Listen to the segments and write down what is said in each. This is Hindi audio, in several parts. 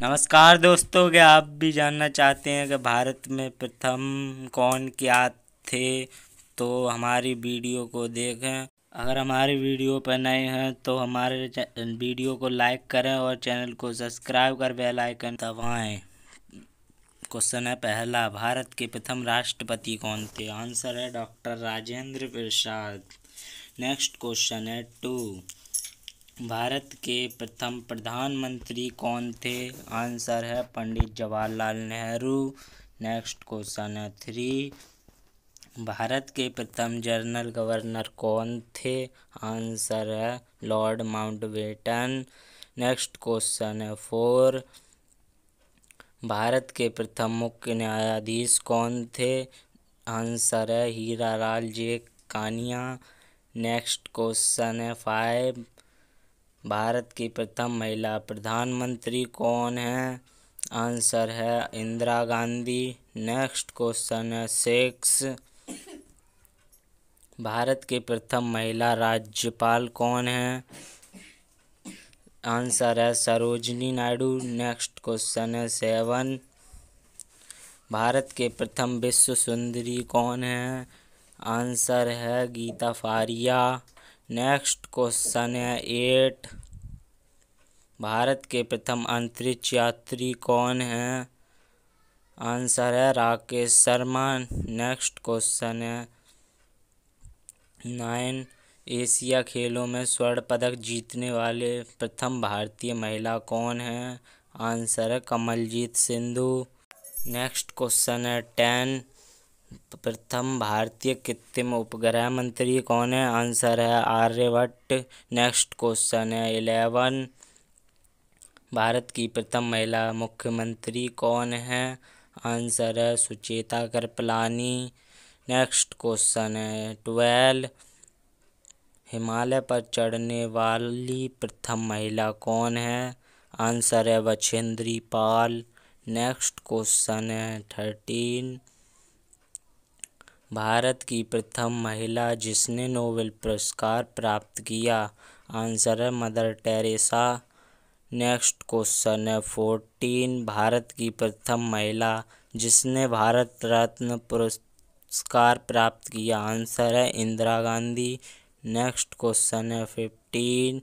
नमस्कार दोस्तों क्या आप भी जानना चाहते हैं कि भारत में प्रथम कौन क्या थे तो हमारी वीडियो को देखें अगर हमारी वीडियो पर नए हैं तो हमारे वीडियो को लाइक करें और चैनल को सब्सक्राइब कर बेल आइकन दबाएं क्वेश्चन है पहला भारत के प्रथम राष्ट्रपति कौन थे आंसर है doctor Rajendra Prasad next question है टू भारत के प्रथम प्रधानमंत्री कौन थे आंसर है पंडित जवाहरलाल नेहरू नेक्स्ट क्वेश्चन है थ्री भारत के प्रथम जनरल गवर्नर कौन थे आंसर है लॉर्ड माउंटबेटन नेक्स्ट क्वेश्चन है फोर भारत के प्रथम मुख्य न्यायाधीश कौन थे आंसर है Hira Lal J Kania next question है फाइव भारत की प्रथम महिला प्रधानमंत्री कौन हैं आंसर है इंदिरा गांधी नेक्स्ट क्वेश्चन है सिक्स भारत की प्रथम महिला राज्यपाल कौन है आंसर है सरोजनी नायडू नेक्स्ट क्वेश्चन है सेवन भारत के प्रथम विश्व सुंदरी कौन है आंसर है गीता फारिया नेक्स्ट क्वेश्चन है एट भारत के प्रथम अंतरिक्ष यात्री कौन हैं आंसर है राकेश शर्मा नेक्स्ट क्वेश्चन है नाइन एशिया खेलों में स्वर्ण पदक जीतने वाले प्रथम भारतीय महिला कौन है आंसर है कमलजीत सिंधु नेक्स्ट क्वेश्चन है टेन प्रथम भारतीय कृत्रिम उपग्रह मंत्री कौन है आंसर है आर्यभट्ट नेक्स्ट क्वेश्चन है इलेवन भारत की प्रथम महिला मुख्यमंत्री कौन है आंसर है सुचेता कृपलानी नेक्स्ट क्वेश्चन है ट्वेल्व हिमालय पर चढ़ने वाली प्रथम महिला कौन है आंसर है वछेंद्री पाल नेक्स्ट क्वेश्चन है थर्टीन भारत की प्रथम महिला जिसने नोबेल पुरस्कार प्राप्त किया आंसर है मदर टेरेसा नेक्स्ट क्वेश्चन है फोर्टीन भारत की प्रथम महिला जिसने भारत रत्न पुरस्कार प्राप्त किया आंसर है इंदिरा गांधी नेक्स्ट क्वेश्चन है फिफ्टीन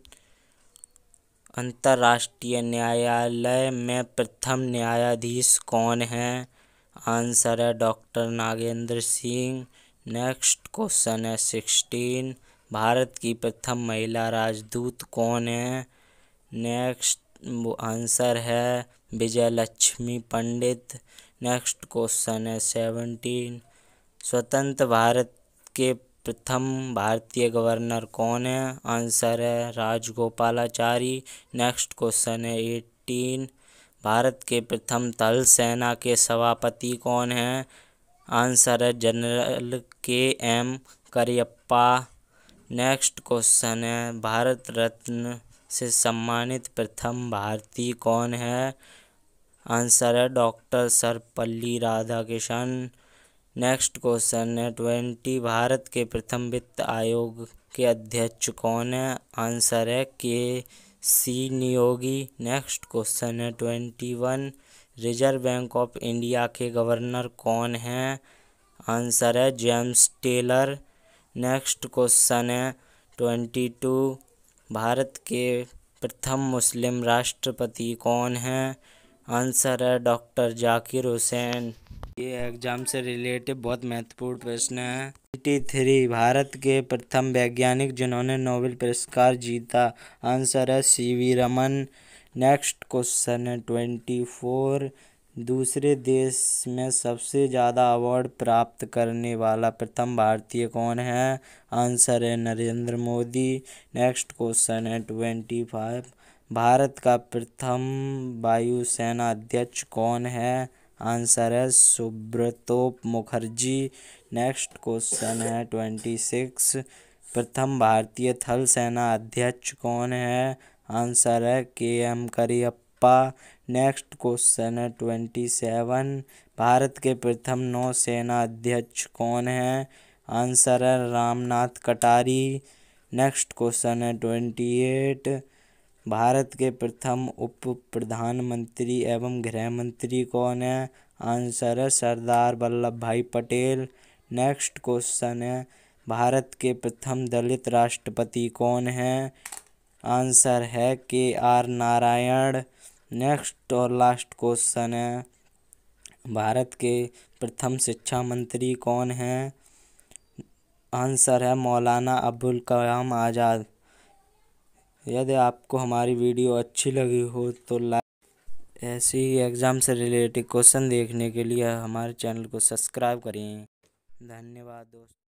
अंतर्राष्ट्रीय न्यायालय में प्रथम न्यायाधीश कौन है आंसर है doctor Nagendra Singh next question है सिक्सटीन भारत की प्रथम महिला राजदूत कौन है नेक्स्ट आंसर है विजय लक्ष्मी पंडित नेक्स्ट क्वेश्चन है सेवनटीन स्वतंत्र भारत के प्रथम भारतीय गवर्नर कौन है आंसर है राजगोपालाचारी नेक्स्ट क्वेश्चन है एटीन भारत के प्रथम थल सेना के सभापति कौन हैं आंसर है जनरल के एम करियप्पा नेक्स्ट क्वेश्चन है भारत रत्न से सम्मानित प्रथम भारतीय कौन है आंसर है doctor Sarvepalli Radhakrishnan next question है ट्वेंटी भारत के प्रथम वित्त आयोग के अध्यक्ष कौन है आंसर है K C Neogy next question है twenty one Reserve Bank of India के गवर्नर कौन हैं आंसर है जेम्स टेलर नेक्स्ट क्वेश्चन है ट्वेंटी टू भारत के प्रथम मुस्लिम राष्ट्रपति कौन हैं आंसर है डॉक्टर जाकिर हुसैन ये एग्ज़ाम से रिलेटेड बहुत महत्वपूर्ण प्रश्न है एटी थ्री भारत के प्रथम वैज्ञानिक जिन्होंने नोबेल पुरस्कार जीता आंसर है C V Raman next question है ट्वेंटी फोर दूसरे देश में सबसे ज्यादा अवार्ड प्राप्त करने वाला प्रथम भारतीय कौन है आंसर है नरेंद्र मोदी नेक्स्ट क्वेश्चन है ट्वेंटी फाइव भारत का प्रथम वायुसेना अध्यक्ष कौन है आंसर है सुब्रतो मुखर्जी नेक्स्ट क्वेश्चन है ट्वेंटी सिक्स प्रथम भारतीय थल सेना अध्यक्ष कौन है आंसर है K M Cariappa Thappa next question है ट्वेंटी सेवन भारत के प्रथम नौसेना अध्यक्ष कौन हैं आंसर है रामनाथ कटारी नेक्स्ट क्वेश्चन है ट्वेंटी एट भारत के प्रथम उप प्रधानमंत्री एवं गृह मंत्री कौन है आंसर है सरदार वल्लभ भाई पटेल नेक्स्ट क्वेश्चन है भारत के प्रथम दलित राष्ट्रपति कौन हैं आंसर है के आर नारायण नेक्स्ट और लास्ट क्वेश्चन है भारत के प्रथम शिक्षा मंत्री कौन हैं आंसर है मौलाना अबुल कलाम आज़ाद यदि आपको हमारी वीडियो अच्छी लगी हो तो लाइक ऐसी ही एग्ज़ाम से रिलेटेड क्वेश्चन देखने के लिए हमारे चैनल को सब्सक्राइब करें धन्यवाद दोस्तों